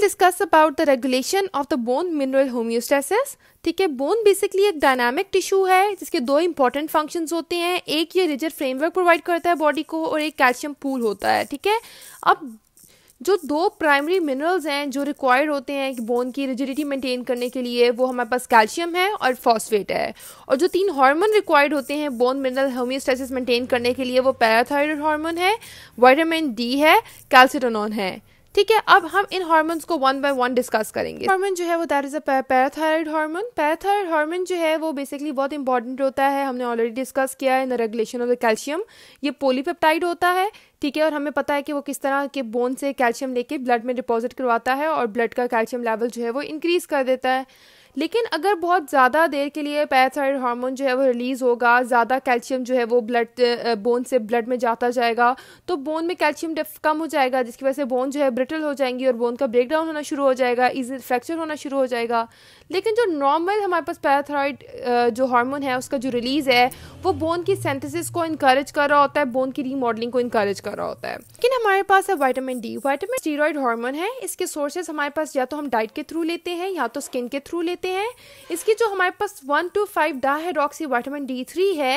discuss about the regulation of the bone mineral homeostasis ठीक है bone basically एक dynamic tissue है जिसके दो इंपॉर्टेंट फंक्शन होते हैं एक ये रिजर फ्रेमवर्क प्रोवाइड करता है बॉडी को और एक कैल्शियम पूल होता है ठीक है अब जो दो प्राइमरी मिनरल्स हैं जो रिक्वायर्ड होते हैं कि बोन की रिजिडिटी मेंटेन करने के लिए वो हमारे पास कैल्शियम है और फॉस्फेट है और जो तीन हार्मोन रिक्वायर्ड होते हैं बोन मिनरल होम्योस्टेसिस मेंटेन करने के लिए वो पैराथायरॉयड हार्मोन है वाइटामिन डी है कैल्सिटोनॉन है ठीक है अब हम इन हार्मोन्स को वन बाय वन डिस्कस करेंगे हार्मोन जो है वो that is a parathyroid hormone parathyroid hormone जो है वो बेसिकली बहुत इंपॉर्टेंट होता है हमने ऑलरेडी डिस्कस किया है in regulation of the calcium ये पोलीपेप्टाइड होता है ठीक है और हमें पता है कि वो किस तरह के बोन से कैल्शियम लेके ब्लड में डिपॉजिट करवाता है और ब्लड का कैल्शियम लेवल जो है वो इंक्रीज़ कर देता है लेकिन अगर बहुत ज़्यादा देर के लिए पैराथायड हार्मोन जो है वो रिलीज़ होगा ज़्यादा कैल्शियम जो है वो ब्लड बोन से ब्लड में जाता जाएगा तो बोन में कैल्शियम कम हो जाएगा जिसकी वजह से बोन जो है ब्रिटल हो जाएंगी और बोन का ब्रेकडाउन होना शुरू हो जाएगा इजी फ्रैक्चर होना शुरू हो जाएगा लेकिन जो नॉर्मल हमारे पास पैराथायड जो हार्मोन है उसका जो रिलीज़ है वो बोन की सेंथिस को इनक्रेज कर रहा होता है बोन की रीमॉडलिंग को इनक्रेज कर कर रहा होता है लेकिन हमारे पास है vitamin D vitamin steroid hormone है इसके सोर्सेज हमारे पास या तो हम डाइट के थ्रू लेते हैं या तो स्किन के थ्रू लेते हैं इसकी जो हमारे पास one two five dihydroxy vitamin D three है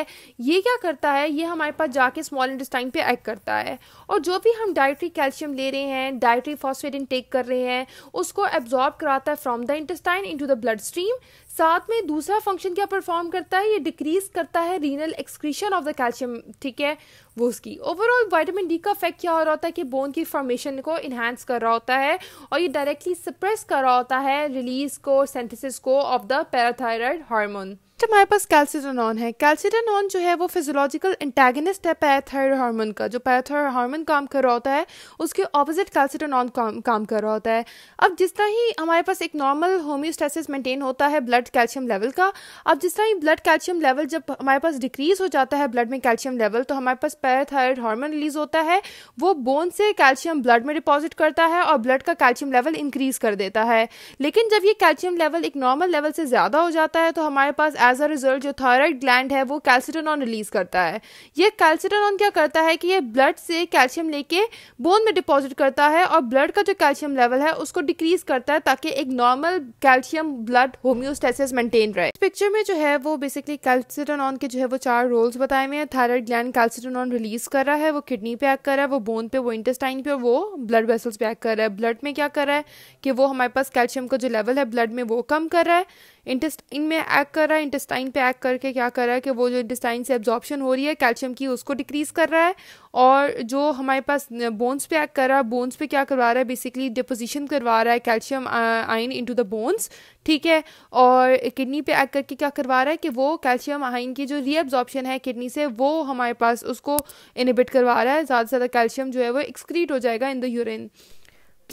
ये क्या करता है ये हमारे पास जाके स्मॉल इंडस्टाइन पे एक्ट करता है और जो भी हम डायट्री कैल्शियम ले रहे हैं डायट्री फॉस्फेट इनटेक कर रहे हैं उसको एब्जॉर्ब कराता है from the intestine into the blood stream साथ में दूसरा फंक्शन क्या परफॉर्म करता है ये डिक्रीज करता है renal excretion of the calcium ठीक है वो उसकी ओवरऑल वाइटामिन विटामिन डी का इफेक्ट क्या हो रहा होता है कि बोन की फॉर्मेशन को इन्हांस कर रहा होता है और ये डायरेक्टली सप्रेस कर रहा होता है रिलीज को सेंथिस को ऑफ द पैराथायरॉयड हार्मोन हमारे पास कैल्सिडोनॉन है कैल्सिडोनॉन जो है वो फिजियोलॉजिकल इंटेगनिस्ट है पैराथायर हार्मोन का जो पैराथायर हार्मोन काम कर रहा होता है उसके ऑपोजिट कैल्सिडोनॉन काम काम कर रहा होता है अब जिस तरह ही हमारे पास एक नॉर्मल होम्योस्टेसिस मेंटेन होता है ब्लड कैल्शियम लेवल का अब जिस तरह ही ब्लड कैल्शियम लेवल जब हमारे पास डिक्रीज हो जाता है ब्लड में कैल्शियम लेवल तो हमारे पास पैराथायर हार्मोन रिलीज होता है वो बोन से कैल्शियम ब्लड में डिपॉजिट करता है और ब्लड का कैल्शियम लेवल इंक्रीज कर देता है लेकिन जब ये कैल्शियम लेवल एक नॉर्मल लेवल से ज़्यादा हो जाता है तो हमारे पास एज अ रिजल्ट जो थायराइड ग्लैंड है वो कैल्सिटोनॉन रिलीज करता है ये कैल्सिटोनॉन क्या करता है कि ये ब्लड से कैल्शियम लेके बोन में डिपॉजिट करता है और ब्लड का जो कैल्शियम लेवल है उसको डिक्रीज करता है ताकि एक normal calcium blood homeostasis maintain रहे पिक्चर में जो है वो बेसिकली कैल्सिटोनॉन के जो है वो चार रोल्स बताए हुए हैं थायराइड ग्लैंड कैल्सिटोनॉन रिलीज कर रहा है वो किडनी पे एक्ट कर रहा है वो बोन पे वो इंटेस्टाइन पे वो ब्लड वेसल्स पे एक्ट कर रहा है ब्लड में क्या कर रहा है कि वो हमारे पास कैल्शियम का जो लेवल है ब्लड में वो कम कर रहा है इंटेस्टाइन में एक कर रहा है इंटेस्टाइन पे एक करके क्या कर रहा है कि वो जो इंटेस्टाइन से एब्जॉर्प्शन हो रही है कैल्शियम की उसको डिक्रीज कर रहा है और जो हमारे पास बोन्स पे एक कर रहा है बोन्स पे क्या करवा रहा है बेसिकली डिपोजिशन करवा रहा है calcium ion into the bones ठीक है और किडनी पे एक करके क्या करवा रहा है कि वो कैल्शियम आइन की जो रीअब्जॉर्प्शन है किडनी से वो हमारे पास उसको इनिबिट करवा रहा है ज़्यादा से ज़्यादा कैल्शियम जो है वो एक्सक्रीट हो जाएगा in the urine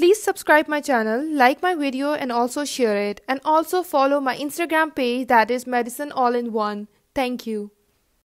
Please subscribe my channel, like my video and also share it and also follow my Instagram page that is medicine all in one. Thank you.